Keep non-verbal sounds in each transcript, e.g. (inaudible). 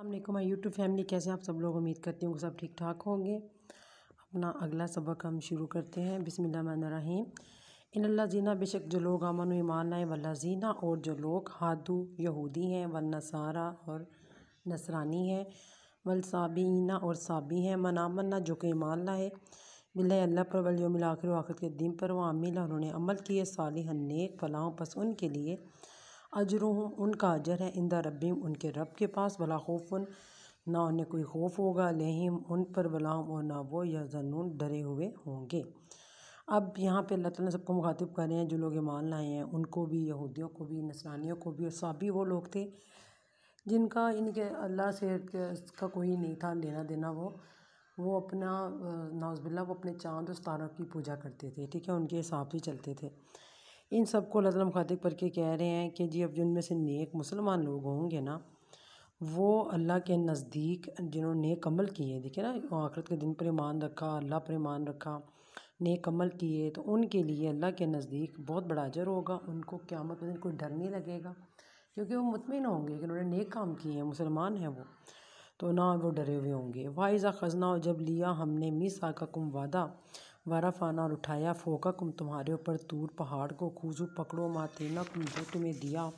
अल्लाम my YouTube family कैसे आप सब लोग उम्मीद करती हूँ सब ठीक ठाक होंगे अपना अगला सबक हम शुरू करते हैं बिसमीम इन अल्लाह जीना बेशक जो लोग अमन ईमान लाए वल्ला जीना और जो लोग हादू यहूदी हैं वल नसारा और नसरानी हैं वल साबीना और साबी हैं मना जो कि ईमान लाए बिल्ला अल्लाह पर वलियोमिल आखिर आखिर के दिन पर वह आमिल उन्होंने अमल किए साल नेक फलाहों पस उनके लिए अजरों उनका अजर है इंदा रबीम उनके रब के पास भला खौफन ना उन्हें कोई खौफ होगा लहम उन पर बलाम और ना वो या जनून डरे हुए होंगे अब यहाँ पे अल्लाह ताला सबको मुखातिब कर रहे हैं जो लोग ईमान लाए हैं उनको भी यहूदियों को भी नसरानियों को भी और सभी वो लोग थे जिनका इनके अल्लाह से का कोई नहीं था लेना देना वो वो अपना नाउज़बिल्ला वो अपने चाँद और तारों की पूजा करते थे ठीक है उनके हिसाब से चलते थे इन को अल्लाह ताला मुखातिब करके कह रहे हैं कि जी अब जिनमें से नेक मुसलमान लोग होंगे ना वो अल्लाह के नज़दीक जिन्होंने नेक अमल किए देखिए ना आखरत के दिन पर ईमान रखा अल्लाह पर ईमान रखा नेक अमल किए तो उनके लिए अल्लाह के नज़दीक बहुत बड़ा अजर होगा उनको क़्यामत दिन कोई डर नहीं लगेगा क्योंकि वो मुतमिन होंगे कि उन्होंने नेक काम किए हैं मुसलमान हैं वो तो ना वो डरे हुए होंगे वाइज़ा ख़जना जब लिया हमने मीसा का कुम वादा और उठाया फोका कुम तुम्हारे ऊपर तूर पहाड़ को खूजू पकड़ो मातेना कुम जो तुम्हें दिया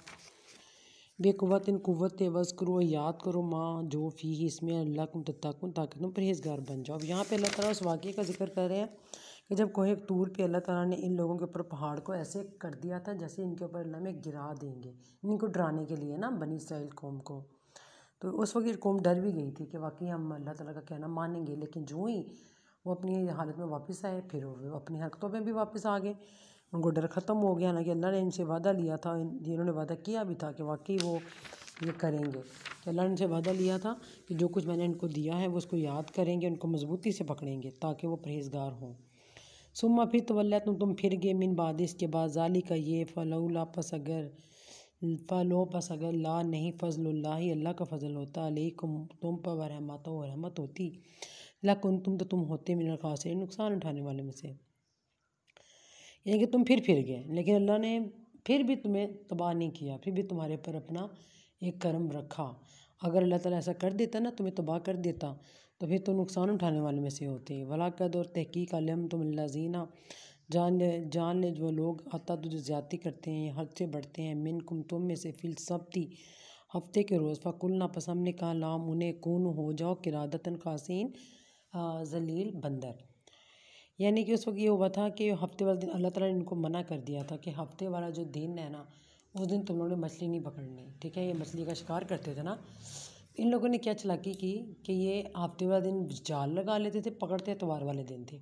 बेकुवत इन कुत वज़ करो याद करो माँ जो फ़ी इसमें अल्लाह कुम तक ताकि तुम परहेजगार बन जाओ अब यहाँ पर अल्लाह तला उस वाक्य का जिक्र कर रहे हैं कि जब कोहे तूर पे अल्लाह ताला ने इन लोगों के ऊपर पहाड़ को ऐसे कर दिया था जैसे इनके ऊपर अल्लाह में गिरा देंगे इनको डराने के लिए ना बनी इसराइल कौम को तो उस वक्त कौम डर भी गई थी कि वाकई हम अल्लाह ताला का कहना मानेंगे लेकिन जो ही वो अपनी हालत में वापस आए फिर वो अपनी हरकतों में भी वापस आ गए उनको डर ख़त्म हो गया हालांकि अल्लाह ने इनसे वादा लिया था जिन्होंने वादा किया भी था कि वाकई वो ये करेंगे तो अल्लाह ने इनसे वादा लिया था कि जो कुछ मैंने इनको दिया है वो उसको याद करेंगे उनको मजबूती से पकड़ेंगे ताकि वो परहेजगार हों सुमा फिर तो तुम तुम फिर गए मिन बाद इसके बाद जाली का ये फलोला पस अगर फ़लो पस अगर ला नहीं फ़जल्ला अल्लाह का फजल होता अलैकुम तुम पर रहमत रहमत होती लकुन तुम तो तुम होते मिनल खासिर नुकसान उठाने वाले में से यानी कि तुम फिर फिर गए लेकिन अल्लाह ने फिर भी तुम्हें तबाह नहीं किया फिर भी तुम्हारे पर अपना एक करम रखा अगर अल्लाह ताला ऐसा कर देता ना तुम्हें तबाह कर देता तो फिर तो नुकसान उठाने वाले में से होते वलाकद और तहकीक आलम तुम लजीना जान ले जान ले जो लोग आता तो जो ज़्यादा करते हैं हद से बढ़ते हैं मिन कुम तुम में से फिल सब थी हफ्ते के रोज़ फ़कुल नापसम ने कहा लाम उन्हें कून हो जाओ किरादतन ख़ासन जलील बंदर यानी कि उस वक्त ये हुआ था कि हफ्ते वाले दिन अल्लाह ताला ने इनको मना कर दिया था कि हफ्ते वाला जो दिन है ना उस दिन तुम लोगों ने मछली नहीं पकड़नी ठीक है ये मछली का शिकार करते थे ना इन लोगों ने क्या चलाकी की कि ये हफ्ते वाला दिन जाल लगा लेते थे पकड़ते एतवार वाले दिन थे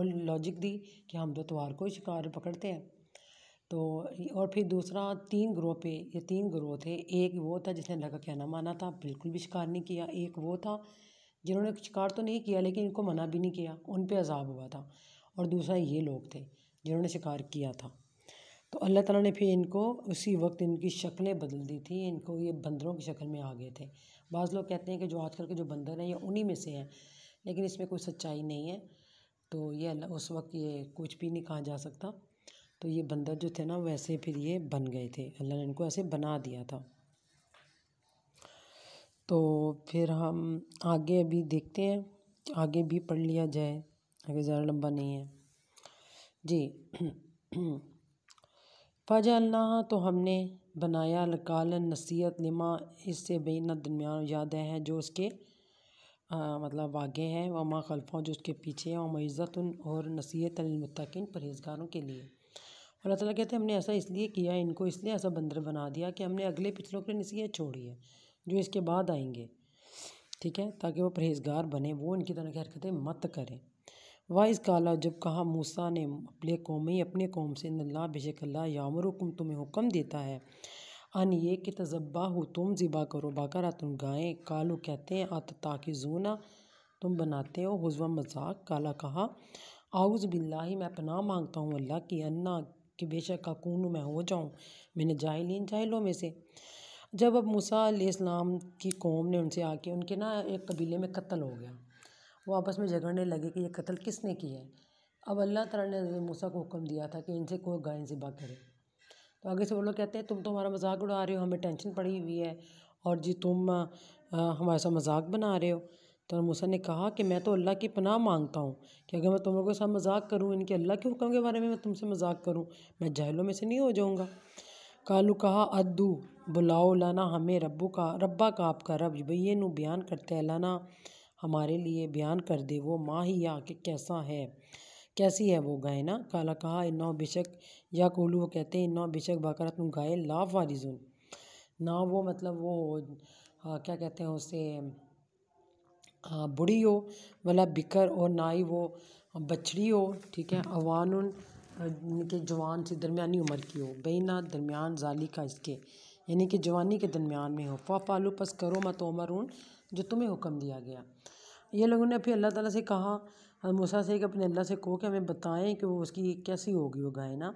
और लॉजिक दी कि हम तो एतवार को ही शिकार पकड़ते हैं तो और फिर दूसरा तीन ग्रोह पे ये तीन ग्रोह थे एक वो था जिसने अल्लाह का कहना माना था बिल्कुल भी शिकार नहीं किया एक वो था जिन्होंने शिकार तो नहीं किया लेकिन इनको मना भी नहीं किया उन पर अजाब हुआ था और दूसरा ये लोग थे जिन्होंने शिकार किया था तो अल्लाह ताला ने फिर इनको उसी वक्त इनकी शक्लें बदल दी थी इनको ये बंदरों की शक्ल में आ गए थे बाज़ लोग कहते हैं कि जो आजकल के जो बंदर हैं ये उन्हीं में से हैं लेकिन इसमें कोई सच्चाई नहीं है तो ये अल्लाह उस वक्त ये कुछ भी नहीं कहा जा सकता तो ये बंदर जो थे ना वैसे फिर ये बन गए थे अल्लाह ने इनको ऐसे बना दिया था तो फिर हम आगे अभी देखते हैं आगे भी पढ़ लिया जाए आगे ज़्यादा लंबा नहीं है जी अल्लाह (clears throat) तो हमने बनाया लकाल नसीहत लिमा इससे बेना दरमियान याद है जो उसके आ, मतलब आगे हैं वमा खलफा जो उसके पीछे हैं वम इज़्ज़त और नसीहत अलमतिन परहेजगारों के लिए अल्लाह ताला कहते हैं हमने ऐसा इसलिए किया इनको इसलिए ऐसा बंदर बना दिया कि हमने अगले पिछलों के लिए नसीहत छोड़ी है जो इसके बाद आएंगे ठीक है ताकि वो परहेजगार बने वो इनकी तरह की हरकतें मत करें वाइस काला जब कहा मूसा ने अपने कौम ही अपने कौम से नल्ला बेशकल्ला यामर हुकुम तुम्हें हुक्म देता है अन ये कि तजब्बा हो तुम ज़िबा करो बाकर तुम गाएँ कालू कहते हैं आत ताकि जोना तुम बनाते हो हजवा मजाक काला कहा आउज़ बिल्ला मैं पनाह मांगता हूँ अल्लाह की अन्ना कि बेशक काकून मैं हो जाऊँ मैंने जाहिलीन जाहिलों में से जब अब मूसा इस्लाम की कौम ने उनसे आके उनके ना एक कबीले में कत्ल हो गया वो आपस में झगड़ने लगे कि ये कत्ल किसने किया है अब अल्लाह तला ने मूसा को हुक्म दिया था कि इनसे कोई गाय ज़िबा करे तो आगे से वो लोग कहते हैं तुम तो हमारा मजाक उड़ा रहे हो हमें टेंशन पड़ी हुई है और जी तुम आ, हमारे साथ मजाक बना रहे हो तो मूसा ने कहा कि मैं तो अल्लाह की पनाह मांगता हूँ कि अगर मैं तुम लोगों के साथ मजाक करूँ इनके अल्लाह के हुक्म के बारे में मैं तुमसे मजाक करूँ मैं जहलों में से नहीं हो जाऊँगा कालू कहा अद्दू बुलाओ लाना हमें रब्बू का रब्बा का आपका रब भैया नु बयान करते हैं लाना हमारे लिए बयान कर दे वो माहिया कि कैसा है कैसी है वो गाय ना काला कहा इन्ना बेशक या कोलू वो कहते हैं इन्ना बेशक बकर नु गाय लाफ जुन ना वो मतलब वो आ, क्या कहते हैं उसे बुढ़ी हो वाला मतलब बिकर और ना ही वो बछड़ी हो ठीक है अवान के जवान से दरमिया उम्र की हो बेना दरमियान जाली का इसके यानी कि जवानी के दरमियान में हो फा फालो पस करो मत उन जो तुम्हें हुक्म दिया गया ये लोगों ने फिर अल्लाह ताला से कहा मूसा से कि अपने अल्लाह से कहो कि हमें बताएं कि वो उसकी कैसी होगी वो गाय ना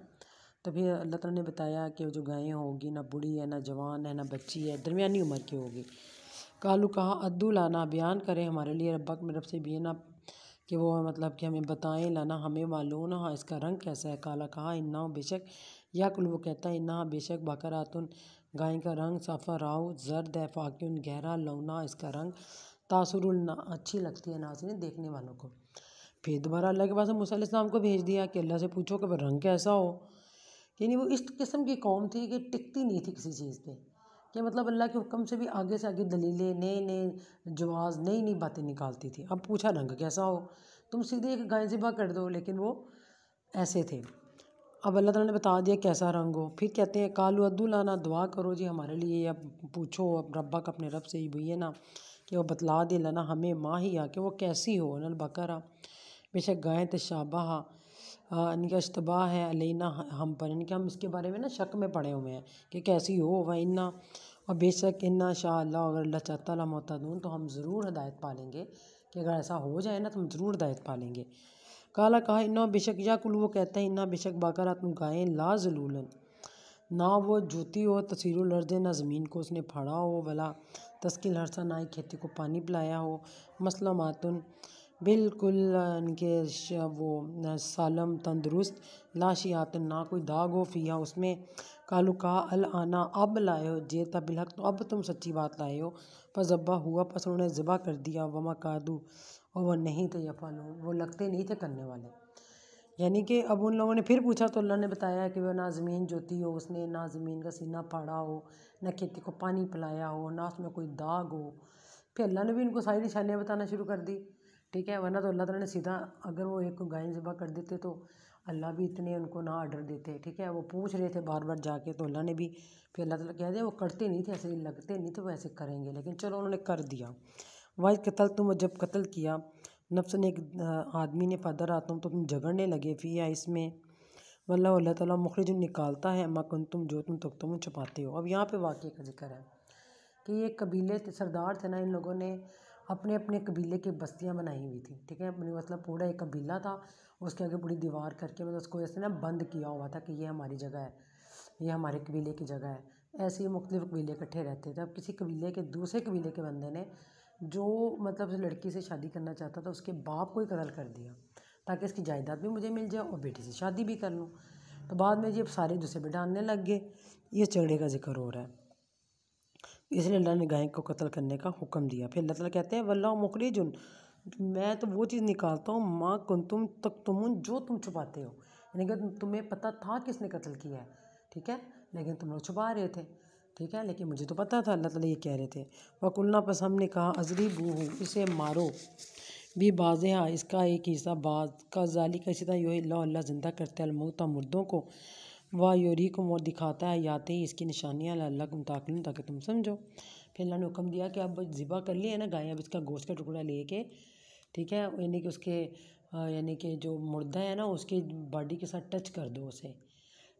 तो फिर अल्लाह ताला ने बताया कि जो गायें होगी ना बूढ़ी है ना जवान है ना बच्ची है दरमियानी उम्र की होगी कालू कहा अद्दू लाना बयान करें हमारे लिए रबक में रब से भी ना कि वो मतलब कि हमें बताएं लाना हमें मालूम ना हाँ इसका रंग कैसा है काला कहा इन्ना बेशक या कुल वो कहता है इन्ना बेशक बकरातुन गाय का रंग राव जर्द है फाकिन गहरा लौना इसका रंग तासरुलना अच्छी लगती है नाजरीन देखने वालों को फिर दोबारा अल्लाह के पास मुसलम को भेज दिया कि अल्लाह से पूछो कि भाई रंग कैसा हो यानी वो इस किस्म की कौम थी कि टिकती नहीं थी किसी चीज़ पर कि मतलब अल्लाह के हुक्म से भी आगे से आगे दलीलें नए नए जवाज़ नई नई बातें निकालती थी अब पूछा रंग कैसा हो तुम सीधे एक गाय ज़िबा कर दो लेकिन वो ऐसे थे अब अल्लाह तला ने बता दिया कैसा रंग हो फिर कहते हैं कालू अद्दुल्लाना दुआ करो जी हमारे लिए अब पूछो अब रब्बा का अपने रब से ही भैया ना कि वो बतला दे लाना हमें माँ ही आ कि वो कैसी हो नल बकरा बेशक गाय तशाबा तो इनका अशतबा है अलैना हम पर इनके हम इसके बारे में ना शक में पड़े हुए हैं कि कैसी हो वह इन्ना और बेशक इन्ना शाह अल्लाह अगर अल्लाह चाहता मोहतदून तो हम ज़रूर हदायत पालेंगे कि अगर ऐसा हो जाए ना तो हम ज़रूर हदायत पालेंगे काला कहा इन्ना बेशक या कुल वो कहते हैं इन्ना बेशक बाकारात ला लाजलूलन ना वो जूती हो तस्वीर अर्ज ना ज़मीन को उसने फाड़ा हो भला तस्किल हरसा ना ही खेती को पानी पिलाया हो मसला मातुन बिल्कुल इनके वो सालम तंदुरुस्त लाशियात ना कोई दाग हो फिया उसमें कालू कहा अल आना अब लाए हो जे तबिल तो अब तुम सच्ची बात लाए हो पर जब्बा हुआ पस उन्होंने ज़बा कर दिया वमा कादू और वह नहीं थे यफालू वो लगते नहीं थे करने वाले यानी कि अब उन लोगों ने फिर पूछा तो अल्लाह ने बताया कि वह ना ज़मीन जोती हो उसने ना ज़मीन का सीना फाड़ा हो ना खेती को पानी पिलाया हो ना उसमें कोई दाग हो फिर अल्लाह ने भी इनको सारी निशानियाँ बताना शुरू कर दी ठीक है वरना तो अल्लाह तला ने सीधा अगर वो एक गाय जबा कर देते तो अल्लाह भी इतने उनको ना आर्डर देते ठीक है वो पूछ रहे थे बार बार जाके तो अल्लाह ने भी फिर अल्लाह तला कह दिया वो करते नहीं थे ऐसे लगते नहीं थे वो ऐसे करेंगे लेकिन चलो उन्होंने कर दिया वाइज कतल तुम जब कत्ल किया नफ्स ने एक आदमी ने फादर आता हूँ तो तुम झगड़ने लगे फ़ी या इसमें वल्ला अल्लाह ताला मुखरज निकालता है मकन तुम जो तुम तक तुम छुपाते हो अब यहाँ पे वाक़े का जिक्र है कि ये कबीले सरदार थे ना इन लोगों ने अपने अपने कबीले की बस्तियाँ बनाई हुई थी ठीक है अपनी मतलब पूरा एक कबीला था उसके आगे पूरी दीवार करके मतलब उसको ऐसे ना बंद किया हुआ था कि ये हमारी जगह है ये हमारे कबीले की जगह है ऐसे ही मुख्तलिफ कबीले इकट्ठे रहते थे अब किसी कबीले के दूसरे कबीले के बंदे ने जो मतलब लड़की से शादी करना चाहता था उसके बाप को ही कतल कर दिया ताकि इसकी जायदाद भी मुझे मिल जाए और बेटी से शादी भी कर लूँ तो बाद में जी अब सारे दूसरे बिठाने डालने लग गए ये झगड़े का जिक्र हो रहा है इसलिए अल्लाह ने गाय को कत्ल करने का हुक्म दिया फिर अल्लाह कहते हैं वल्ला जुन मैं तो वो चीज़ निकालता हूँ माँ कुन तुम तक तुम जो तुम छुपाते हो यानी कि तुम्हें पता था किसने कत्ल किया है ठीक है लेकिन तुम लोग छुपा रहे थे ठीक है लेकिन मुझे तो पता था अल्लाह ताला ये कह रहे थे वकुलना पस हमने कहा अजरी बूह इसे मारो भी बाज हाँ इसका एक हिस्सा बाज का जाली का हिस्सा यो अल्लाह जिंदा करते है मुर्दों को वाह योरी को मोर दिखाता है याते ही इसकी निशानियाँ अल्लाह को मुताकिन ताकि तुम समझो फिर अल्लाह ने हुक्म दिया कि अब ज़िबा कर लिए ना गाय अब इसका गोश्त का टुकड़ा लेके ठीक है यानी कि उसके यानी कि जो मुर्दा है ना उसकी बॉडी के साथ टच कर दो उसे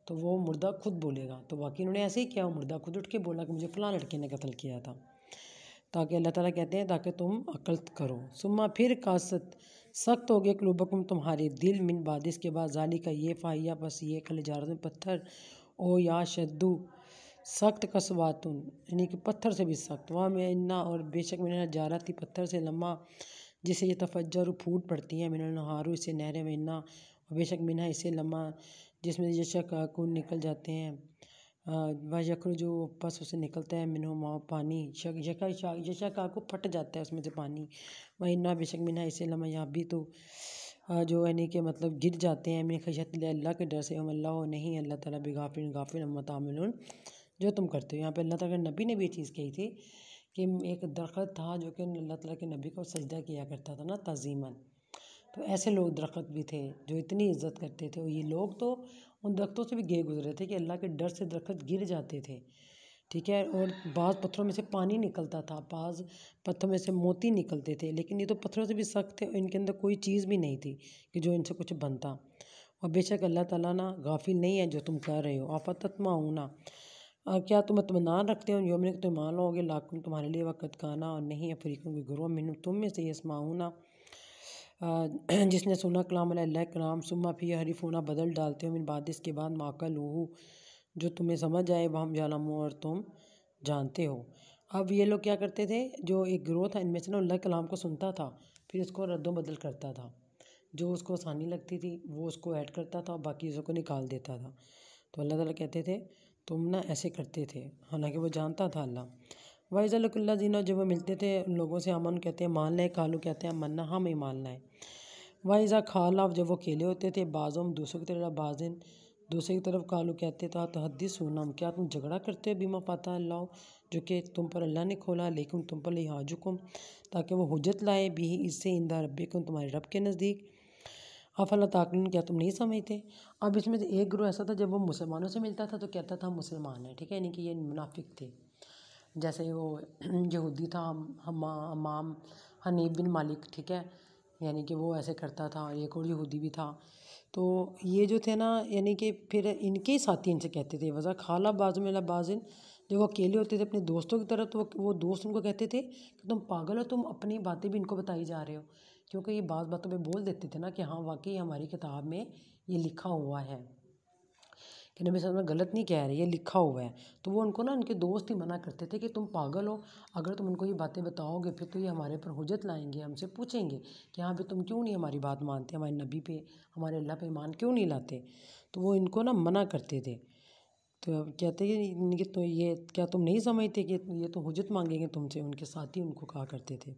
तो वो मुर्दा खुद बोलेगा तो वाकई उन्होंने ऐसे ही किया वो मुर्दा खुद उठ के बोला कि मुझे फ़लाँ लड़के ने कत्ल किया था ताकि अल्लाह ताला कहते हैं ताकि तुम अकल करो सुम्मा फिर कासत सख्त हो गए क्लूबकुम तुम्हारे दिल मिन बाद इसके बाद जाली का ये फाहिया बस ये खल जारत में पत्थर ओ या शद्दू सख्त कसवातुन यानी कि पत्थर से भी सख्त वहाँ मैं इन्ना और बेशक मैंने जारा थी पत्थर से लम्हा जिसे ये तफजर फूट पड़ती है मिनल नहारू इसे नहरे में इन्ना और बेशक मिना इसे लम्हा जिसमें यशक खून निकल जाते हैं वह यखरु जो पस उसे निकलता है मिनो माओ पानी शक यशा का को फट जाता है उसमें से पानी वही ना बेशक मिना इसे लम्हा यहाँ भी तो जो यानी कि मतलब गिर जाते हैं मैंने खशत अल्लाह के डर से हम अल्लाह नहीं अल्लाह ताला बेगाफिन गाफिन मतामिन जो तुम करते हो यहाँ पे अल्लाह ताला के नबी ने भी ये चीज़ कही थी कि एक दरख्त था जो कि अल्लाह ताला के नबी को सजदा किया करता था ना तज़ीमन तो ऐसे लोग दरख्त भी थे जो इतनी इज़्ज़त करते थे और ये लोग तो उन दरख्तों से भी गिर गुजरे थे कि अल्लाह के डर से दरख्त गिर जाते थे ठीक है और बाज़ पत्थरों में से पानी निकलता था बाज़ पत्थरों में से मोती निकलते थे लेकिन ये तो पत्थरों से भी सख्त थे और इनके अंदर कोई चीज़ भी नहीं थी कि जो इनसे कुछ बनता और बेशक अल्लाह ताला ना गाफिल नहीं है जो तुम कर रहे हो आफतमा होना क्या तुम इतमान रखते हो योमिन तुम मान लोगे लाख तुम्हारे लिए वक़्त खाना और नहीं अफरीकों के गुरु मिन तुम में से यसमाऊना (clears throat) जिसने सुना कलाम कलाम सुमा फी हरीफोना बदल डालते हो मिन बाद इसके बाद माकल हो जो तुम्हें समझ आए वह हम जालमो और तुम जानते हो अब ये लोग क्या करते थे जो एक ग्रोह था इनमें से ना अल्लाह कलाम को सुनता था फिर उसको रद्दो बदल करता था जो उसको आसानी लगती थी वो उसको ऐड करता था और बाकी चीज़ों को निकाल देता था तो अल्लाह ताला कहते थे तुम ना ऐसे करते थे हालांकि वो जानता था अल्लाह वहीज़ल्ला जीना जब मिलते थे लोगों से अमन कहते हैं मान लें कालू कहते हैं अमन हम ही मान लाएँ वाइज़ा खालाफ जब वो खेले होते थे बाज़ों दूसरों की तरफ बाजिन दूसरे की तरफ कालू कहते तो था तहदी सूनम क्या तुम झगड़ा करते हो बीमा पाता अल्लाह जो कि तुम पर अल्लाह ने खोला लेकिन तुम पर लिहाजुकुम ताकि वो हजत लाए भी इससे इंदा रब तुम्हारे रब के नज़दीक अल्लाह ताकिन क्या तुम नहीं समझते अब इसमें एक ग्रोह ऐसा था जब वो मुसलमानों से मिलता था तो कहता था मुसलमान है ठीक है यानी कि ये मुनाफिक थे जैसे वो यहूदी था हमाम हनीब बिन मालिक ठीक है यानी कि वो ऐसे करता था एक और यहूदी भी था तो ये जो थे ना यानी कि फिर इनके ही साथी इनसे कहते थे वज़ा खाला बाजू मेला बाजिन जब वो अकेले होते थे अपने दोस्तों की तरह तो वो दोस्त उनको कहते थे कि तुम पागल हो तुम अपनी बातें भी इनको बताई जा रहे हो क्योंकि ये बात बातों में बोल देते थे ना कि हाँ वाकई हमारी किताब में ये लिखा हुआ है कि नबी वसल्लम गलत नहीं कह रहे ये लिखा हुआ है तो वो उनको ना उनके दोस्त ही मना करते थे कि तुम पागल हो अगर तुम उनको ये बातें बताओगे फिर तो ये हमारे पर हुजत लाएंगे हमसे पूछेंगे कि हाँ भाई तुम क्यों नहीं हमारी बात मानते हमारे नबी पे हमारे अल्लाह पे ईमान क्यों नहीं लाते तो वो इनको ना मना करते थे तो कहते कि तो ये क्या तुम नहीं समझते कि ये तो हजत मांगेंगे तुमसे उनके साथ ही उनको कहा करते थे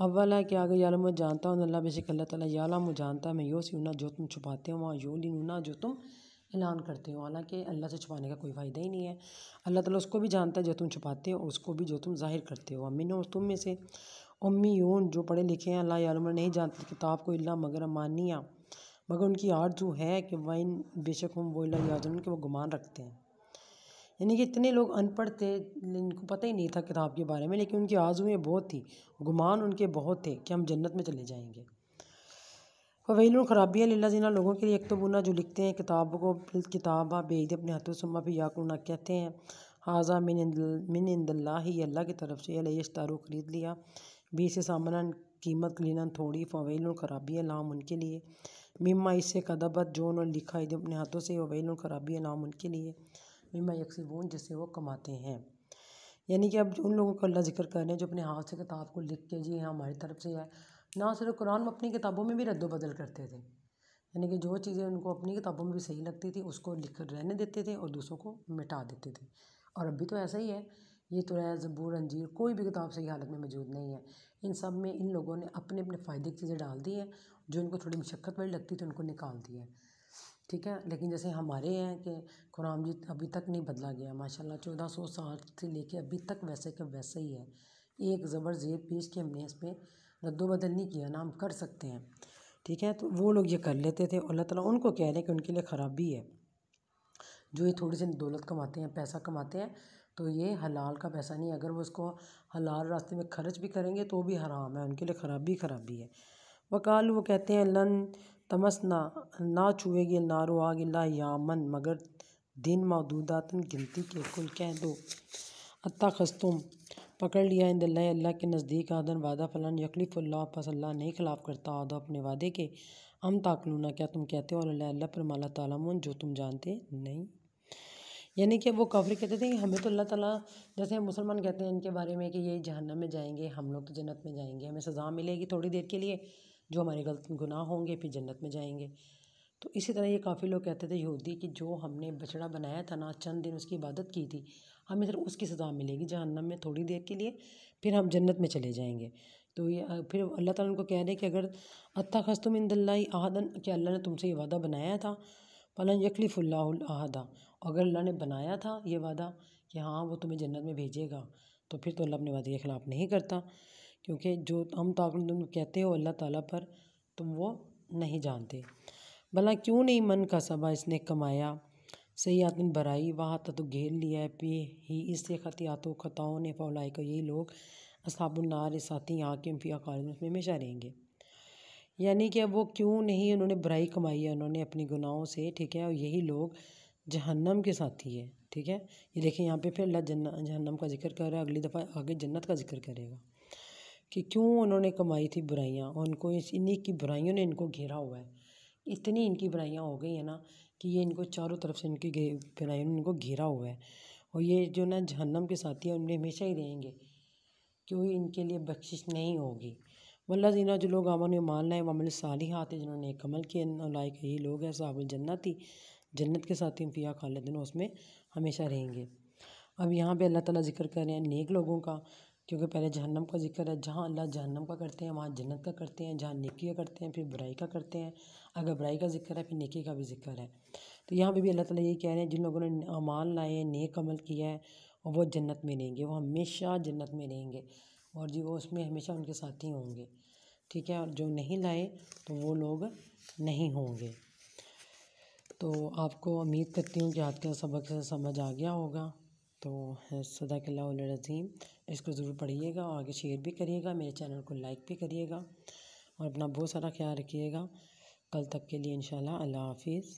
अब वाला क्या अगर यालम मैं जानता हूँ अल्लाह बेशक अल्लाह ताला याला जानता है मैं यो सी जो तुम छुपाते हो वहाँ यो ली जो तुम ऐलान करते हो हालांकि अल्लाह से छुपाने का कोई फ़ायदा ही नहीं है अल्लाह ताला उसको भी जानता है जो तुम छुपाते हो उसको भी जो तुम जाहिर करते हो अमीन और तुम में से उम्मी यून जो पढ़े लिखे हैं अल्लाह आलम नहीं जानते किताब को अल्लाह मगर अमानिया मगर उनकी आर्ट जो है कि वाइन बेशक हम वो अल्लाह याद वो गुमान रखते हैं यानी कि इतने लोग अनपढ़ थे इनको पता ही नहीं था किताब के बारे में लेकिन उनकी आज़ुएँ बहुत थी गुमान उनके बहुत थे कि हम जन्नत में चले जाएंगे वही खराबियाँ लीला जिना लोगों के लिए एक तो बुना जो लिखते हैं किताब को किताब आप भेज दे अपने हाथों से भी याकुना कहते हैं हाजा मिन मिन इंदल्ला ही अल्लाह की तरफ से अलैश्तारू ख़रीद लिया बी से सामान कीमत कलीन थोड़ी फ़वैल खराबियाँ लाम उनके लिए मिमा इससे कदबत जो उन्होंने लिखा है अपने हाथों से ववैल खराबियाँ लाम उनके लिए मिमा यकसीबून जिससे वो कमाते हैं यानी कि अब उन लोगों का अल्लाह जिक्र कर रहे हैं जो अपने हाथ से किताब को लिख के जी हाँ, हमारी तरफ से है ना सिर्फ कुरान में अपनी किताबों में भी रद्दोबदल करते थे यानी कि जो चीज़ें उनको अपनी किताबों में भी सही लगती थी उसको लिख रहने देते थे और दूसरों को मिटा देते थे और अभी तो ऐसा ही है ये तो है जबूर अंजीर कोई भी किताब सही हालत में मौजूद नहीं है इन सब में इन लोगों ने अपने अपने फ़ायदे की चीज़ें डाल दी हैं जो इनको थोड़ी मशक्क़त वाली लगती थी उनको निकाल दी है ठीक है लेकिन जैसे हमारे हैं कि कुरान जी अभी तक नहीं बदला गया माशाल्लाह चौदह सौ साल से लेके अभी तक वैसे के वैसे ही है एक ज़बर जेब पीस के हमने इस पर रद्दोबदल नहीं किया ना हम कर सकते हैं ठीक है तो वो लोग ये कर लेते थे और अल्लाह ताला उनको कह रहे हैं कि उनके लिए ख़राबी है जो ये थोड़ी सी दौलत कमाते हैं पैसा कमाते हैं तो ये हलाल का पैसा नहीं अगर वो उसको हलाल रास्ते में खर्च भी करेंगे तो भी हराम है उनके लिए ख़राबी ख़राबी है वकाल वो कहते हैं लन तमस ना ना छुएगी नारो आगे ला यामन मगर दिन मौदूदातन गिनती के कुल कह दो अत्ता खस्तुम पकड़ लिया इन अल्लाह के नज़दीक आदन वादा फ़लान यकलीफ़ल्ला पस अल्लाह नहीं खिलाफ करता आदो अपने वादे के हम ताकलूना क्या तुम कहते हो अल्लाह अल्लाह पर माला तालामन जो तुम जानते नहीं यानी कि वो काफिर कहते थे कि हमें तो अल्लाह ताला जैसे हम मुसलमान कहते हैं इनके बारे में कि ये जहन्नम में जाएंगे हम लोग तो जन्नत में जाएंगे हमें सज़ा मिलेगी थोड़ी देर के लिए जो हमारे गलत गुनाह होंगे फिर जन्नत में जाएंगे तो इसी तरह ये काफ़ी लोग कहते थे यहूदी कि जो हमने बछड़ा बनाया था ना चंद दिन उसकी इबादत की थी हमें सिर्फ उसकी सज़ा मिलेगी जहन्नम में थोड़ी देर के लिए फिर हम जन्नत में चले जाएंगे तो ये फिर अल्लाह ताला उनको कह रहे कि अगर अत्ता तुम इंदल्ला आहदन कि अल्लाह ने तुमसे ये वादा बनाया था फलन यकलीफ़ुल्लाहदा अगर अल्लाह ने बनाया था ये वादा कि हाँ वो तुम्हें जन्नत में भेजेगा तो फिर तो अल्लाह अपने वादे के ख़िलाफ़ नहीं करता क्योंकि जो हम ताकुल तुम कहते हो अल्लाह ताला पर तुम वो नहीं जानते भला क्यों नहीं मन का सबा इसने कमाया सही आदमी बराई वाह तो घेर लिया है पे ही इससे खतियातों खताओं ने फौलाई को यही लोग नार साथी आके फिया कालम में हमेशा रहेंगे यानी कि अब वो क्यों नहीं उन्होंने बुराई कमाई है उन्होंने अपने गुनाहों से ठीक है और यही लोग जहन्नम के साथी है ठीक है ये देखिए यहाँ पे फिर अल्लाह जहन्नम का जिक्र कर रहा है अगली दफ़ा आगे जन्नत का जिक्र करेगा कि क्यों उन्होंने कमाई थी बुराइयाँ उनको इस इन्हीं की बुराइयों ने इनको घेरा हुआ है इतनी इनकी बुराइयाँ हो गई हैं ना कि ये इनको चारों तरफ से इनकी बनाई ने इनको घेरा हुआ है और ये जो ना जहन्नम के साथी हैं उनमें हमेशा ही रहेंगे क्योंकि इनके लिए बख्शिश नहीं होगी वल्ला जीना जो लोग अमन मान लाए वमल साली हाथ है जिन्होंने कमल के लायक ये लोग हैं साबुल ही जन्नत के साथी फिया खालिदिन उसमें हमेशा रहेंगे अब यहाँ पर अल्लाह तला जिक्र कर रहे हैं नेक लोगों का क्योंकि पहले जहन्नम का जिक्र है जहाँ अल्लाह जहन्नम का करते हैं वहाँ जन्नत का करते हैं जहाँ नेकिया करते हैं फिर बुराई का करते हैं अगर बुराई का जिक्र है फिर नेकी का भी जिक्र है तो यहाँ पे भी अल्लाह ताला ये कह रहे हैं जिन लोगों ने अमाल लाए नेक अमल किया है और वो जन्नत में रहेंगे वो हमेशा जन्नत में रहेंगे और जी वो उसमें हमेशा उनके साथी होंगे ठीक है और जो नहीं लाए तो वो लोग नहीं होंगे तो आपको उम्मीद करती हूँ कि आज का सबक से समझ आ गया होगा तो सदा के सदाकल्लाजीम इसको ज़रूर पढ़िएगा और आगे शेयर भी करिएगा मेरे चैनल को लाइक भी करिएगा और अपना बहुत सारा ख्याल रखिएगा کل تک کے لیے انشاءاللہ اللہ حافظ